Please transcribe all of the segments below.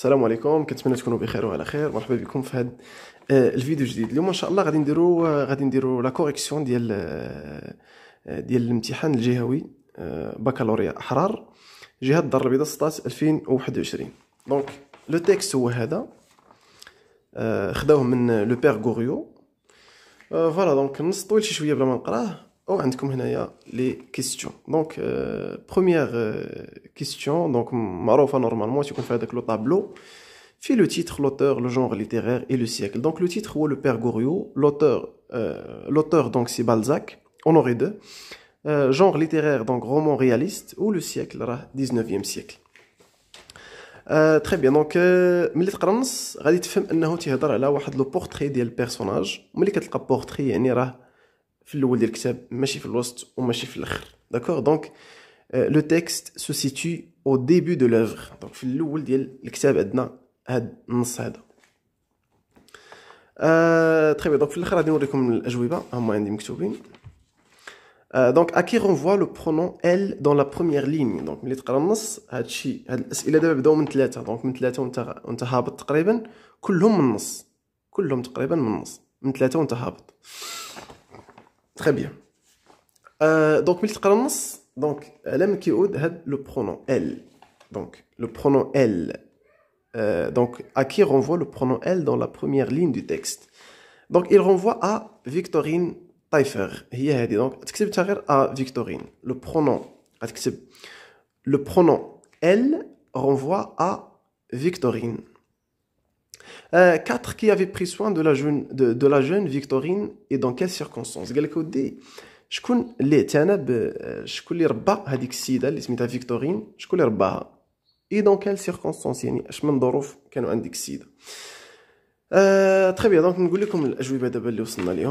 السلام عليكم كنتمنى تكونوا بخير وعلى خير مرحبا بكم في هذا آه، الفيديو الجديد اليوم ان شاء الله غادي نديرو آه، غادي نديرو لا كوريكسيون ديال آه، ديال الامتحان الجهوي بكالوريا احرار جهه الدار البيضاء سطات 2021 دونك لو تيكست هو هذا خداوه من لو بير غوريو فوالا دونك نص طويل شي شويه بلا ما نقراه Et nous avons les questions. Donc, euh, première euh, question, donc, Marofa normalement, si vous avez le tableau, fait le titre, l'auteur, le genre littéraire et le siècle. Donc, le titre, où le père Goriot, l'auteur, donc c'est Balzac, on aurait deux. Euh, genre littéraire, donc roman réaliste, ou le siècle, le 19e siècle. Très bien, donc, je vais vous dire que vous le portrait du personnage, mais vous avez portrait في الاول ديال الكتاب ماشي في الوسط وماشي في الاخر داكوغ دونك لو تيكست سو سيتو او ديبي دو لوفر دونك في الاول ديال الكتاب عندنا هاد النص هذا آه تري دونك في الاخر غادي نوريكم الاجوبه هما عندي مكتوبين دونك ا كي رونفوا لو برونون ال دون لا بروميير لين دونك ملي تقرا النص هادشي هاد الاسئله دابا بداو من ثلاثه دونك من ثلاثه وانت وانت هابط تقريبا كلهم من النص كلهم تقريبا من النص من ثلاثه وانت هابط Très bien. Euh, donc, donc, le pronom elle. Donc, le pronom elle. Euh, donc, à qui renvoie le pronom elle dans la première ligne du texte Donc, il renvoie à Victorine Taifer. Donc, à Victorine. Le pronom, le pronom elle renvoie à Victorine. Euh, quatre qui avait pris soin de la jeune de la jeune Victorine et dans quelles circonstances Quelqu'un dit :« Je connais Tiennet, je connais Rabah, a dit Sid, elle Victorine, je connais Rabah. Et dans quelles circonstances, Tiennet Je m'en doute, car nous a dit euh, Très bien. Donc nous vous lisons comme je vous ai demandé de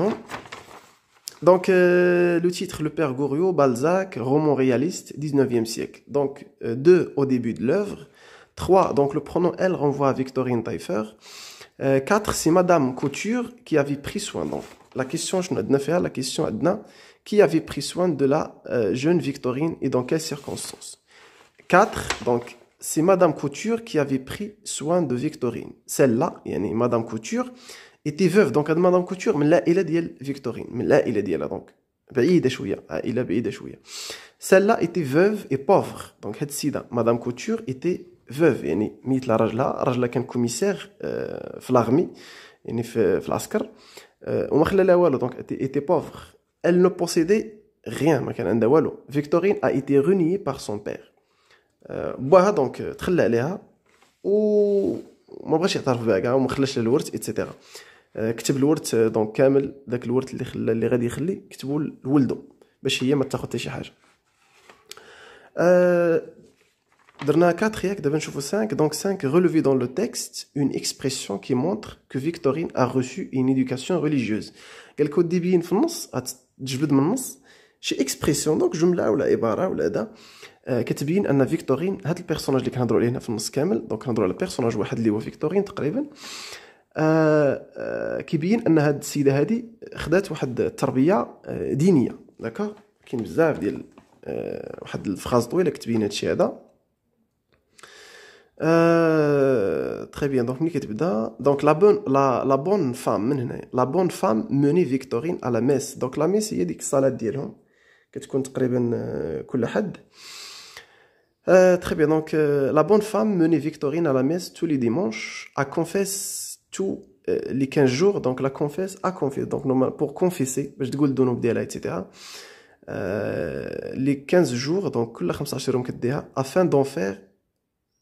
Donc euh, le titre, le père Goriot, Balzac, roman réaliste, 19e siècle. Donc deux au début de l'œuvre. Trois donc le pronom elle renvoie à Victorine Taïfer. 4. Euh, quatre, c'est Madame Couture qui avait pris soin. Donc, la question, je ne faire la question Adna, qui avait pris soin de la euh, jeune Victorine et dans quelles circonstances. Quatre, donc, c'est Madame Couture qui avait pris soin de Victorine. Celle-là, yani Madame Couture, était veuve. Donc, Madame Couture, mais là, il a dit Victorine. Mais là, ben, ah, il a dit donc. Celle-là était veuve et pauvre. Donc, Mme Madame Couture, était فوف يعني ميت لا راجلها راجلها كان كوميسير euh, في لاغمي يعني في, في العسكر euh, وما خلى لها والو دونك ايتي بوفر ال نو بوسيدي غيان ما كان عندها والو فيكتورين ايتي été باغ سون son père euh, باها دونك تخلى عليها ما بغاش يعترف بها كاع وما خلاش الورث اتسيتيرا كتب الورث دونك كامل ذاك الورث اللي خلى اللي غادي يخلي كتبو لولدو باش هي ما تاخذ حتى شي حاجه درنا 4 ياك دابا نشوفو 5 دونك 5 relevé dans le texte une expression qui montre que Victorine a reçu une éducation religieuse قالك ديبين في النص تجبد من النص شي اكسبريسيون دونك جمله ولا عباره ولا هذا كتبين ان فيكتورين هاد البيرسوناج اللي كنهضروا عليه هنا في النص كامل دونك نهضروا على بيرسوناج واحد اللي هو فيكتورين تقريبا كيبين ان هاد السيده هادي خدات واحد التربيه دينيه داكوغ كاين بزاف ديال واحد الفراز طويله كتبين هادشي هذا Euh, très bien. Donc, donc la, bonne, la, la bonne femme, la bonne femme menait Victorine à la messe. Donc, la messe, a ديك salades ديالهم que tu كل حد. Euh, euh, très bien. Donc, euh, la bonne femme menait Victorine à la messe tous les dimanches, à confesse tous les 15 jours. Donc, la confesse à confesse. Donc, normal, pour confesser, je dis le don etc. les 15 jours, donc, afin d'en faire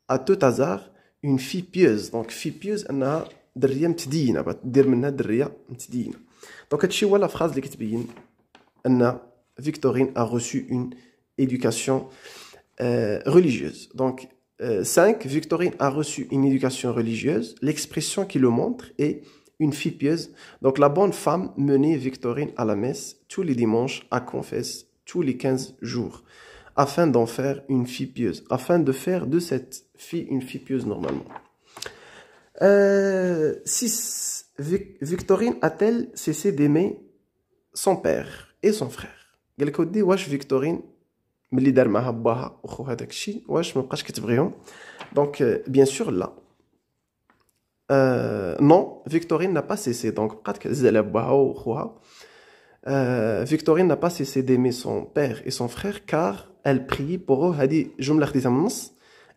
à tout hasard une fille pieuse donc fille pieuse rien دريه متدينه دير de rien Donc, Donc, هادشي vois la phrase que Victorine a reçu une éducation euh, religieuse donc 5 euh, Victorine a reçu une éducation religieuse l'expression qui le montre est une fille pieuse donc la bonne femme menait Victorine à la messe tous les dimanches à confesse tous les 15 jours afin d'en faire une fille pieuse, afin de faire de cette fille une fille pieuse normalement. 6. Euh, Victorine a-t-elle cessé d'aimer son père et son frère hein? Donc, euh, bien sûr, là. Euh, non Victorine n'a pas cessé donc بقات كتزعل باها وخوها euh, Victorine n'a pas cessé d'aimer son père et son frère car elle prie pour eux. Elle dit je me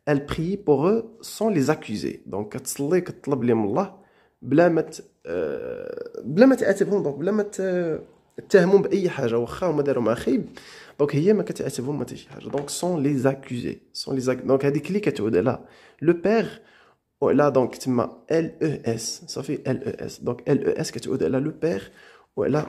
Elle prie pour eux sans les accusés Donc tu sais que tu l'as bénis Allah, blâme, blâme tes affronts, blâme tes témpons. Donc blâme tes témpons pour une chose ou un modèle Donc il y a une catégorie de mots de Donc sont les accusés sont les donc elle dit qu'elle est au-delà. Le père ou oh, là donc tu m'as L E S. Ça fait L E S. Donc L E S qu'elle est au Le père ou oh, là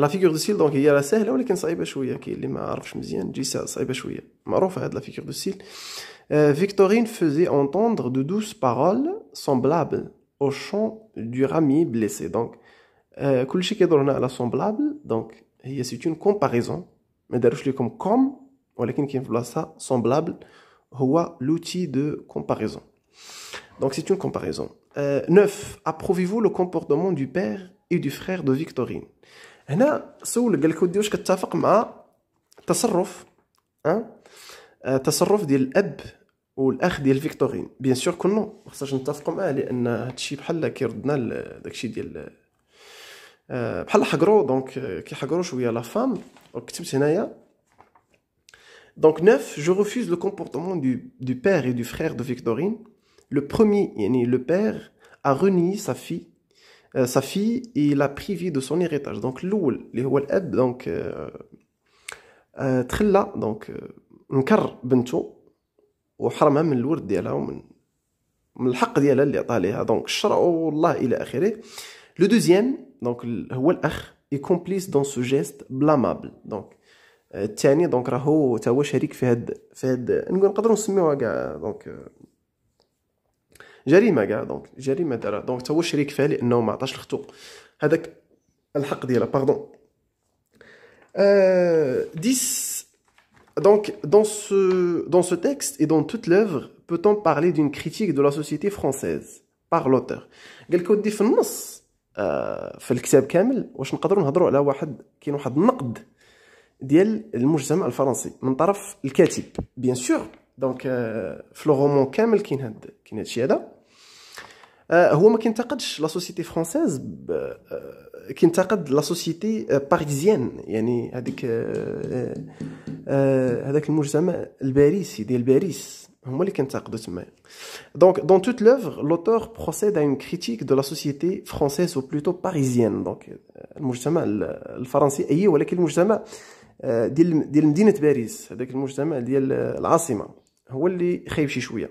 لا فيغور donc il دونك هي راه سهله ولكن صعيبه شويه كاين اللي ما عرفش مزيان جيسا صعيبه شويه معروفه لا فيغور دو سيل Victorine faisait entendre de douces paroles semblables au chant du rami blessé. Donc, euh, كل شيء كيدور هنا على semblable donc هي c'est une comparaison mais داروش ليكم comme ولكن كاين في بلاصتها semblable هو l'outil de comparaison. Donc c'est une comparaison. Euh, 9. Approuvez-vous le comportement du père et du frère de Victorine. هنا سول قال لك ودي واش كتفق مع تصرف أه؟ تصرف ديال الاب والاخ ديال فيكتورين بيان سور كنا ما خصناش نتفقوا معاه لان هادشي بحال كيردنا داكشي ديال آه، بحال حقرو دونك آه، كيحقرو شويه لا فام كتبت هنايا دونك نوف جو ريفوز لو كومبورتمون دو دو بير اي دو فرير دو فيكتورين لو برومي يعني لو بير ا renié سا في Euh, sa fille et la privé de son héritage donc l'oul اللي هو الاب دونك تخلى دونك نكر و حرمها من الورد ديالها ومن من الحق ديالها اللي عطاها ليها دونك الشرع الله الى اخره لو دوزيام دونك هو الاخ اي كومبليس دون سو جيست بلامابل دونك الثاني دونك راهو تا هو شريك في هاد في هاد نقدروا نسميوها كاع دونك جريمه كاع دونك جريمه دارها دونك هو شريك فيها لانه ما عطاش لختو هذاك الحق ديالها باردون Euh, ديس دونك دون سو دون سو تيكست اي دون توت لوفر peut-on parler d'une critique de la société française par l'auteur قالك ودي في النص في الكتاب كامل واش نقدروا نهضروا على واحد كاين واحد النقد ديال المجتمع الفرنسي من طرف الكاتب بيان سور دونك في لو رومون كامل كاين هاد كاين هادشي هذا آه، هو ما كينتقدش لا سوسيتي فرونسيز آه، كينتقد لا سوسيتي آه، باريزيان يعني هذيك هذاك المجتمع الباريسي ديال باريس هما اللي كينتقدوا تما دونك دون توت لوفر لوتور بروسيد ا اون كريتيك دو لا سوسيتي فرونسيز او بلوتو باريزيان دونك المجتمع الفرنسي اي ولكن المجتمع ديال ديال مدينه باريس هذاك المجتمع ديال العاصمه هو اللي خايب شي شويه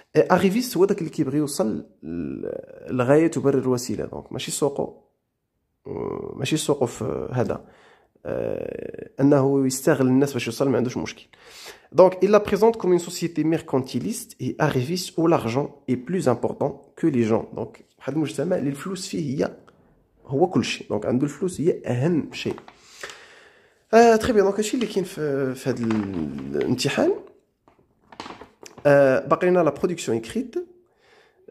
اريفيست هو داك اللي كيبغي يوصل لغايه تبرر الوسيله دونك ماشي سوقو ماشي سوقو في هذا آه، انه يستغل الناس باش يوصل ما عندوش مشكل دونك الا بريزونت كوم اون سوسيتي ميركانتيليست mercantiliste et او لارجون اي est امبورطون كو لي جون دونك واحد المجتمع اللي الفلوس فيه هي هو كل شيء دونك عنده الفلوس هي اهم شيء آه تري بيان دونك هادشي اللي كاين في هذا الامتحان e بقينا لا برودكسيون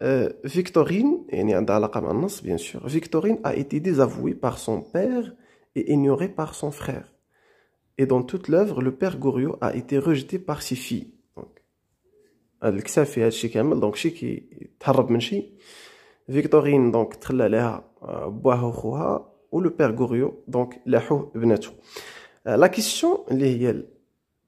euh, Victorine يعني عندها علاقه مع النص bien sûr Victorine a été désavouée par son père et ignorée par son frère et dans toute l'œuvre le père Goriot a été rejeté par ses filles donc elle que ça fait ce chi كامل donc chi qui teهرب من شي Victorine donc تخلى عليها بوها وخوها و لو père Goriot donc لا حب ابنته la question اللي هي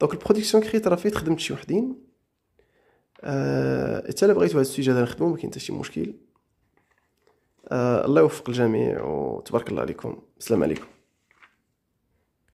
دونك البرودكسيون كريت راه فيه خدمت شي وحدين أه... حتى الا بغيتو هاد السوجي هذا نخدمو ما كاين حتى شي مشكل أه... الله يوفق الجميع وتبارك الله عليكم السلام عليكم